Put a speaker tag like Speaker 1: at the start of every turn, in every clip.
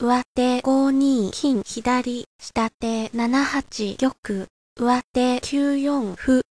Speaker 1: 上手5二金左、下手7八玉、上手9四歩、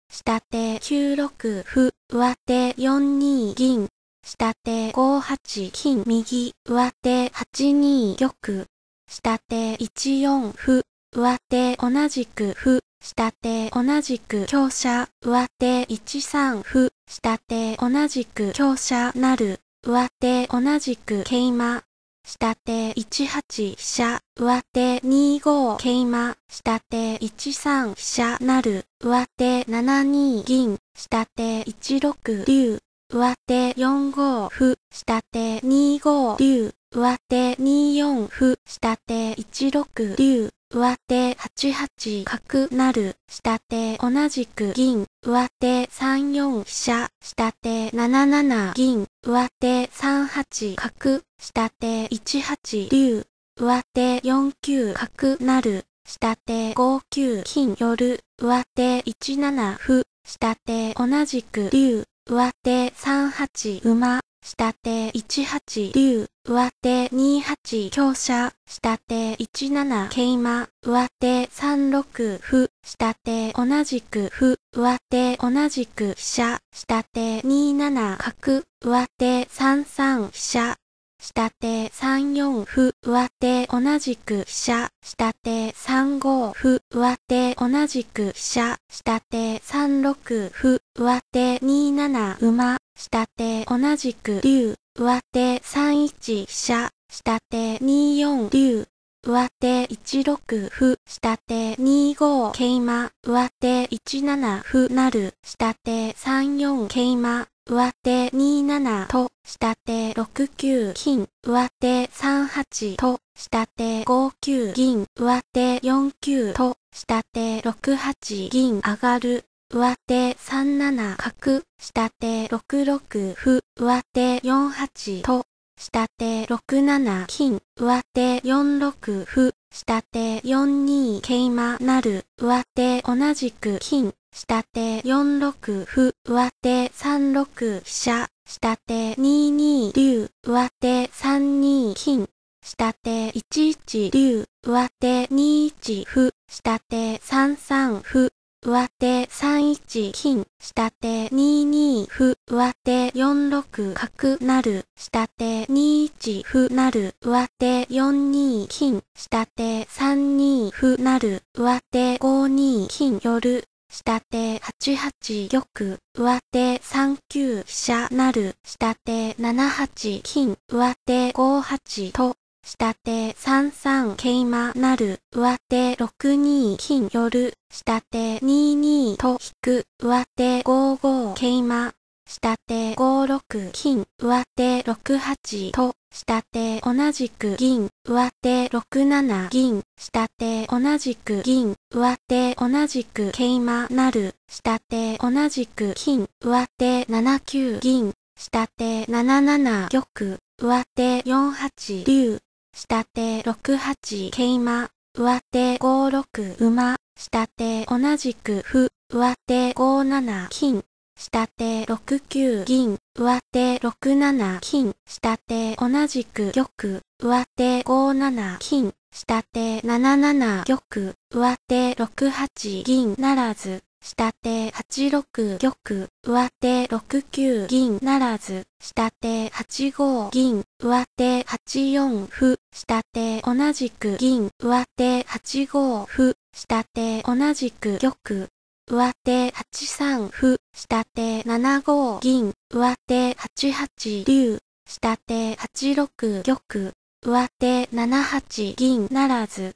Speaker 1: 下手9六歩、上手4二銀、下手5八金右、上手8二玉、下手1四歩、上手同じく歩、下手同じく強者、上手1三歩、下手同じく強者なる、上手同じく桂馬、下手1 8飛車、上手2 5桂馬、下手1 3飛車なる、上手7 2銀、下手1 6竜、上手4 5歩、下手2 5竜、上手2 4歩、下手1 6竜、上手8八角なる下手同じく銀、上手3四飛車、下手7七銀、上手3八角、下手1八竜、上手4九角なる下手5九金寄上手1七歩、下手同じく竜、上手3八馬、下手1 8竜、上手2 8強者、下手1 7桂馬、上手3 6歩、下手同じく歩、上手同じく飛車、下手2 7角、上手3 3飛車、下手3 4歩、上手同じく飛車、下手3 5歩、上手同じく飛車、下手3 6歩、上手2 7馬、下手同じく竜、上手三一飛車、下手二四竜、上手一六歩、下手二五桂馬、上手一七歩なる、下手三四桂馬、上手二七と、下手六九金、上手三八と、下手五九銀、上手四九と、下手六八銀上がる、上手3七角、下手6六歩、上手4八と、下手6七金、上手4六歩、下手4二桂馬なる、上手同じく金、下手4六歩、上手3六飛車、下手2二竜、上手3二金、下手1一竜、上手2一歩、下手3三歩、上手3一金、下手2二歩、上手4六角なる、下手2一歩なる、上手4二金、下手3二歩なる、上手5二金寄る、下手8八玉、上手3九飛車なる、下手7八金、上手5八と、下手3三桂馬なる、上手6二金寄る、下手2二と引く、上手5五桂馬、下手5六金、上手6八と、下手同じく銀、上手6七銀、下手同じく銀、上手同じく桂馬なる、下手同じく金、上手7九銀、下手7七玉、上手4八竜、下手6八桂馬、上手5六馬、下手同じく歩、上手5七金、下手6九銀、上手6七金、下手同じく玉、上手5七金、下手7七玉、上手6八銀ならず、下手8六玉、上手6九銀ならず、下手8五銀、上手8四歩、下手同じく銀、上手8五歩、下手同じく玉、上手8三歩、下手7五銀、上手8八竜、下手8六玉、上手7八銀ならず、